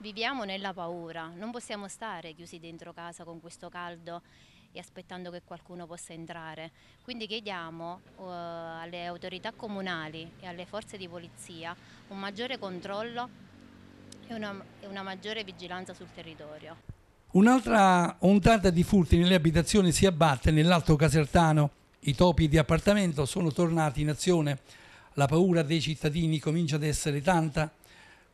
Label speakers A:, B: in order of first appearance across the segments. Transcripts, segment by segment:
A: Viviamo nella paura, non possiamo stare chiusi dentro casa con questo caldo e aspettando che qualcuno possa entrare. Quindi chiediamo uh, alle autorità comunali e alle forze di polizia un maggiore controllo e una, e una maggiore vigilanza sul territorio. Un'altra ondata di furti nelle abitazioni si abbatte nell'Alto Casertano. I topi di appartamento sono tornati in azione. La paura dei cittadini comincia ad essere tanta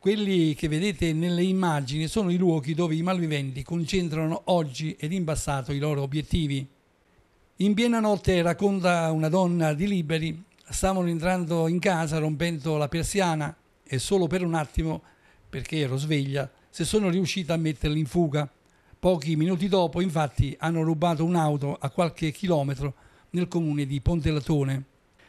A: quelli che vedete nelle immagini sono i luoghi dove i malviventi concentrano oggi ed in passato i loro obiettivi. In piena notte, racconta una donna di Liberi, stavano entrando in casa rompendo la persiana e solo per un attimo, perché ero sveglia, se sono riuscita a metterli in fuga. Pochi minuti dopo, infatti, hanno rubato un'auto a qualche chilometro nel comune di Pontelatone.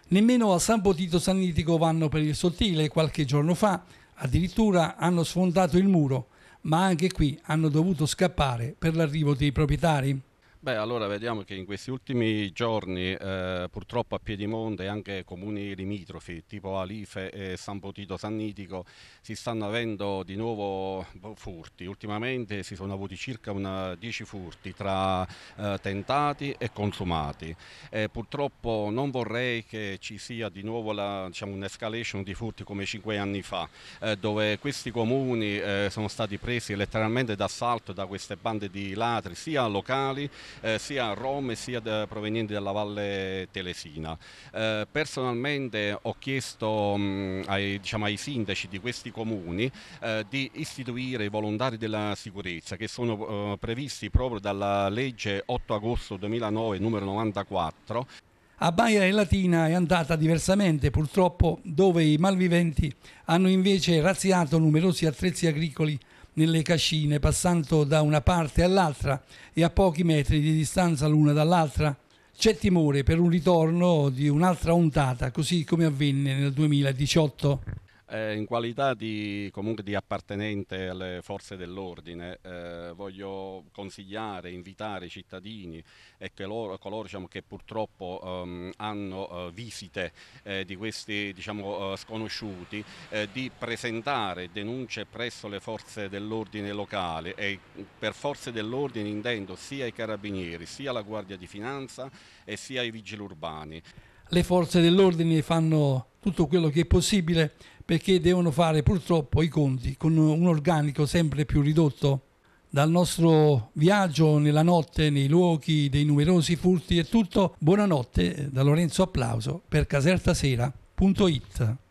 A: Nemmeno a San Potito Sannitico vanno per il sottile. Qualche giorno fa Addirittura hanno sfondato il muro, ma anche qui hanno dovuto scappare per l'arrivo dei proprietari.
B: Beh, allora vediamo che in questi ultimi giorni eh, purtroppo a Piedimonte e anche comuni limitrofi tipo Alife e San Potito Sannitico, si stanno avendo di nuovo boh, furti. Ultimamente si sono avuti circa 10 furti tra eh, tentati e consumati. Eh, purtroppo non vorrei che ci sia di nuovo diciamo, un'escalation di furti come 5 anni fa, eh, dove questi comuni eh, sono stati presi letteralmente d'assalto da queste bande di ladri sia locali eh, sia Roma sia da, provenienti dalla Valle Telesina. Eh, personalmente ho chiesto mh, mm, ai, diciamo, ai, sindaci di questi comuni eh, di istituire i volontari della sicurezza che sono eh, previsti proprio dalla legge 8 agosto 2009 numero 94.
A: A Baia e Latina è andata diversamente purtroppo dove i malviventi hanno invece razziato numerosi attrezzi agricoli nelle cascine, passando da una parte all'altra e a pochi metri di distanza l'una dall'altra? C'è timore per un ritorno di un'altra ondata, così come avvenne nel 2018?
B: Eh, in qualità di, comunque di appartenente alle forze dell'ordine eh, voglio consigliare, invitare i cittadini e loro, coloro diciamo, che purtroppo um, hanno uh, visite eh, di questi diciamo, uh, sconosciuti eh, di presentare denunce presso le forze dell'ordine locale e per forze dell'ordine intendo sia i carabinieri sia la Guardia di Finanza e sia i vigili urbani.
A: Le forze dell'ordine fanno tutto quello che è possibile perché devono fare purtroppo i conti con un organico sempre più ridotto. Dal nostro viaggio nella notte, nei luoghi dei numerosi furti e tutto, buonanotte da Lorenzo Applauso per casertasera.it.